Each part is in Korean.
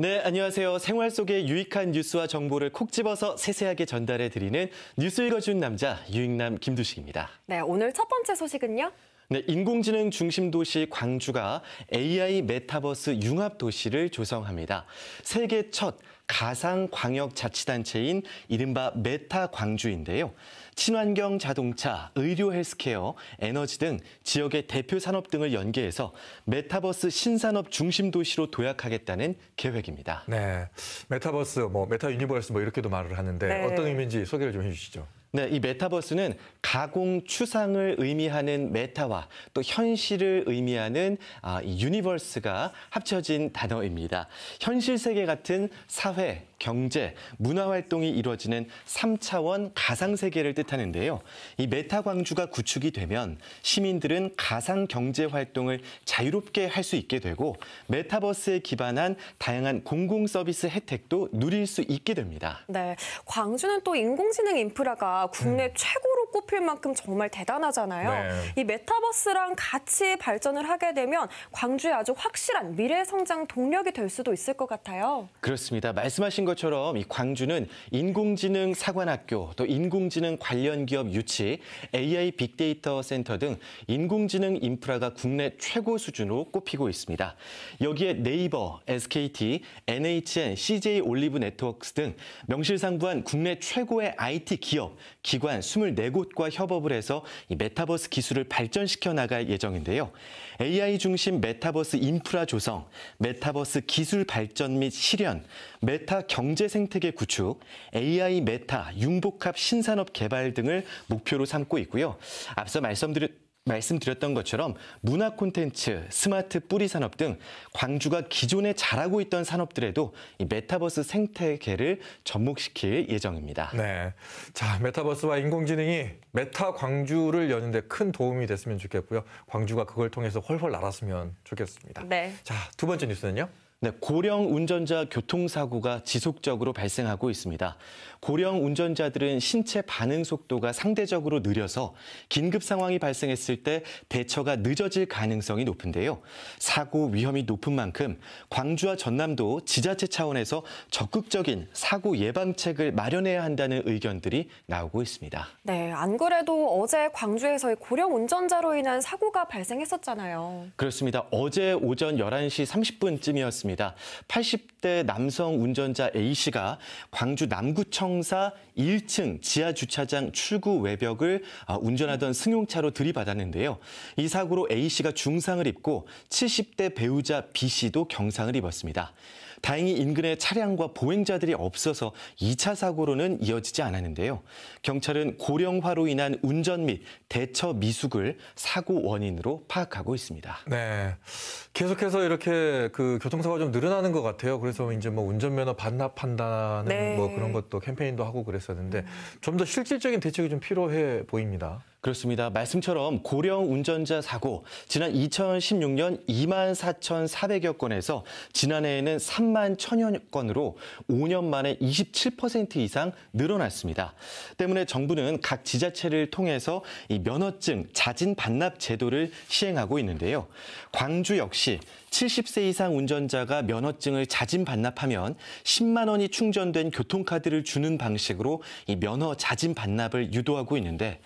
네, 안녕하세요. 생활 속의 유익한 뉴스와 정보를 콕 집어서 세세하게 전달해 드리는 뉴스 읽어준 남자 유익남 김두식입니다. 네, 오늘 첫 번째 소식은요. 네, 인공지능 중심 도시 광주가 AI 메타버스 융합 도시를 조성합니다. 세계 첫 가상 광역 자치단체인 이른바 메타 광주인데요. 친환경 자동차, 의료 헬스케어, 에너지 등 지역의 대표 산업 등을 연계해서 메타버스 신산업 중심 도시로 도약하겠다는 계획입니다. 네. 메타버스, 뭐 메타 유니버스 뭐 이렇게도 말을 하는데 네. 어떤 의미인지 소개를 좀해 주시죠. 네, 이 메타버스는 가공 추상을 의미하는 메타와 또 현실을 의미하는 아, 이 유니버스가 합쳐진 단어입니다. 현실 세계 같은 사회, 경제, 문화 활동이 이루어지는 3차원 가상 세계를 뜻하는데요. 이 메타 광주가 구축이 되면 시민들은 가상 경제 활동을 자유롭게 할 수 있게 되고 메타버스에 기반한 다양한 공공 서비스 혜택도 누릴 수 있게 됩니다. 네, 광주는 또 인공지능 인프라가 국내 음. 최고로 꼽힐 만큼 정말 대단하잖아요. 네. 이 메타버스랑 같이 발전을 하게 되면 광주의 아주 확실한 미래 성장 동력이 될 수도 있을 것 같아요. 그렇습니다. 말씀하신 것처럼 이 광주는 인공지능 사관학교, 또 인공지능 관련 기업 유치, AI 빅데이터 센터 등 인공지능 인프라가 국내 최고 수준으로 꼽히고 있습니다. 여기에 네이버, SKT, NHN, CJ 올리브 네트워크스 등 명실상부한 국내 최고의 IT 기업, 기관 24곳 곳과 협업을 해서 메타버스 기술을 발전시켜 나갈 예정인데요. AI 중심 메타버스 인프라 조성, 메타버스 기술 발전 및 실현, 메타 경제 생태계 구축, AI 메타 융복합 신산업 개발 등을 목표로 삼고 있고요. 앞서 말씀드렸 말씀드렸던 것처럼 문화 콘텐츠, 스마트 뿌리 산업 등 광주가 기존에 잘하고 있던 산업들에도 이 메타버스 생태계를 접목시킬 예정입니다. 네. 자, 메타버스와 인공지능이 메타 광주를 여는데 큰 도움이 됐으면 좋겠고요. 광주가 그걸 통해서 훨훨 날았으면 좋겠습니다. 네. 자, 두 번째 뉴스는요? 네, 고령 운전자 교통사고가 지속적으로 발생하고 있습니다. 고령 운전자들은 신체 반응 속도가 상대적으로 느려서 긴급 상황이 발생했을 때 대처가 늦어질 가능성이 높은데요. 사고 위험이 높은 만큼 광주와 전남도 지자체 차원에서 적극적인 사고 예방책을 마련해야 한다는 의견들이 나오고 있습니다. 네, 안 그래도 어제 광주에서 고령 운전자로 인한 사고가 발생했었잖아요. 그렇습니다. 어제 오전 11시 30분쯤이었습니다. 있습니다. 80대 남성 운전자 A씨가 광주 남구청사 1층 지하 주차장 출구 외벽을 아, 운전하던 승용차로 들이받았는데요. 이 사고로 A씨가 중상을 입고 70대 배우자 B씨도 경상을 입었습니다. 다행히 인근에 차량과 보행자들이 없어서 2차 사고로는 이어지지 않았는데요. 경찰은 고령화로 인한 운전 및 대처 미숙을 사고 원인으로 파악하고 있습니다. 네. 계속해서 이렇게 그 교통사고가 좀 늘어나는 것 같아요. 그래서 이제 뭐 운전면허 반납한다는 뭐 네. 뭐 그런 것도 캠페인도 하고 그랬었는데 좀 더 실질적인 대책이 좀 필요해 보입니다. 그렇습니다. 말씀처럼 고령 운전자 사고 지난 2016년 2만 4,400여 건에서 지난해에는 3만 1,000여 건으로 5년 만에 27% 이상 늘어났습니다. 때문에 정부는 각 지자체를 통해서 이 면허증 자진 반납 제도를 시행하고 있는데요. 광주 역시 70세 이상 운전자가 면허증을 자진 반납하면 10만 원이 충전된 교통카드를 주는 방식으로 이 면허 자진 반납을 유도하고 있는데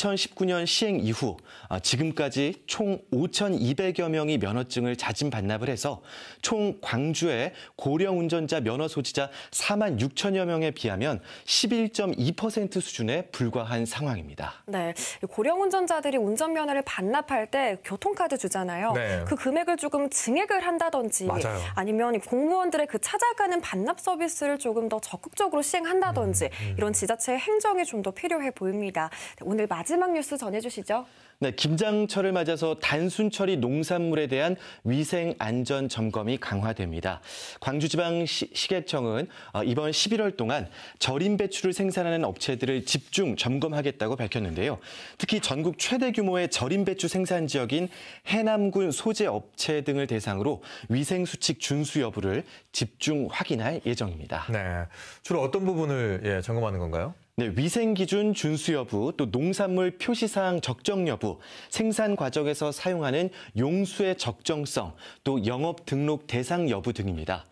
2019년 시행 이후 아, 지금까지 총 5,200여 명이 면허증을 자진 반납을 해서 총 광주의 고령 운전자 면허 소지자 4만 6천여 명에 비하면 11.2% 수준에 불과한 상황입니다. 네, 고령 운전자들이 운전 면허를 반납할 때 교통카드 주잖아요. 네. 그 금액을 조금 증액을 한다든지 맞아요. 아니면 공무원들의 그 찾아가는 반납 서비스를 조금 더 적극적으로 시행한다든지 음, 음. 이런 지자체의 행정이 좀 더 필요해 보입니다. 오늘 마지막 마지막 뉴스 전해주시죠. 네, 김장철을 맞아서 단순처리 농산물에 대한 위생 안전 점검이 강화됩니다. 광주지방 시, 계청은 어, 이번 11월 동안 절임 배추를 생산하는 업체들을 집중 점검하겠다고 밝혔는데요. 특히 전국 최대 규모의 절임 배추 생산 지역인 해남군 소재 업체 등을 대상으로 위생 수칙 준수 여부를 집중 확인할 예정입니다. 네, 주로 어떤 부분을 예, 점검하는 건가요? 네, 위생 기준 준수 여부, 또 농산물 표시사항 적정 여부, 생산 과정에서 사용하는 용수의 적정성, 또 영업 등록 대상 여부 등입니다.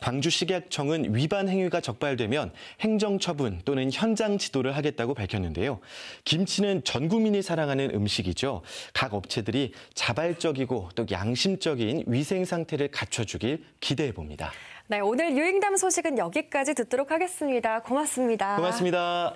광주식약청은 위반 행위가 적발되면 행정처분 또는 현장 지도를 하겠다고 밝혔는데요. 김치는 전 국민이 사랑하는 음식이죠. 각 업체들이 자발적이고 또 양심적인 위생 상태를 갖춰주길 기대해 봅니다. 네, 오늘 유행담 소식은 여기까지 듣도록 하겠습니다. 고맙습니다. 고맙습니다.